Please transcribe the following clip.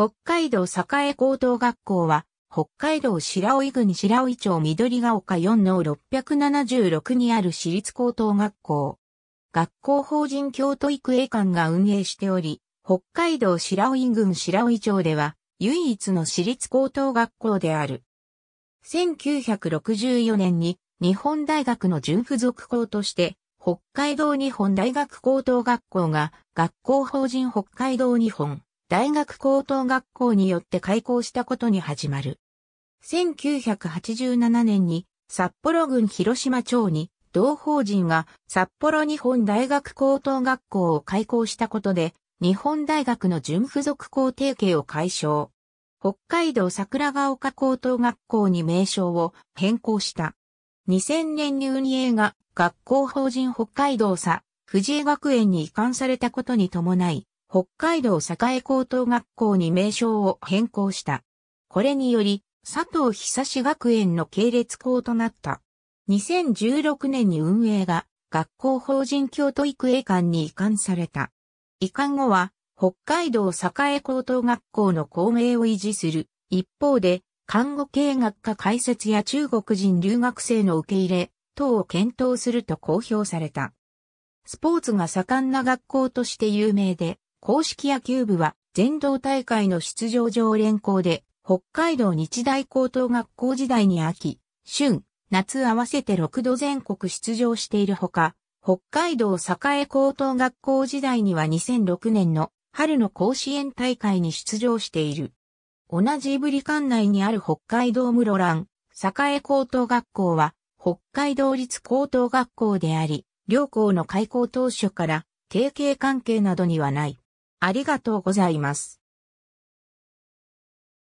北海道栄高等学校は、北海道白老郡白老町緑ヶ丘4の676にある私立高等学校。学校法人京都育英館が運営しており、北海道白老郡白老町では、唯一の私立高等学校である。1964年に日本大学の準付属校として、北海道日本大学高等学校が学校法人北海道日本大学高等学校によって開校したことに始まる。1987年に札幌郡広島町に同法人が札幌日本大学高等学校を開校したことで日本大学の準付属校提携を解消。北海道桜ヶ丘高等学校に名称を変更した。2000年に運営が学校法人北海道佐藤井学園に移管されたことに伴い、北海道栄高等学校に名称を変更した。これにより、佐藤久志学園の系列校となった。2016年に運営が学校法人教都育英館に移管された。移管後は、北海道栄高等学校の校名を維持する。一方で、看護系学科開設や中国人留学生の受け入れ等を検討すると公表された。スポーツが盛んな学校として有名で、公式野球部は全道大会の出場常連校で、北海道日大高等学校時代に秋、春、夏合わせて6度全国出場しているほか、北海道栄高等学校時代には2006年の春の甲子園大会に出場している。同じイブリ館内にある北海道室蘭、栄高等学校は北海道立高等学校であり、両校の開校当初から提携関係などにはない。ありがとうございます。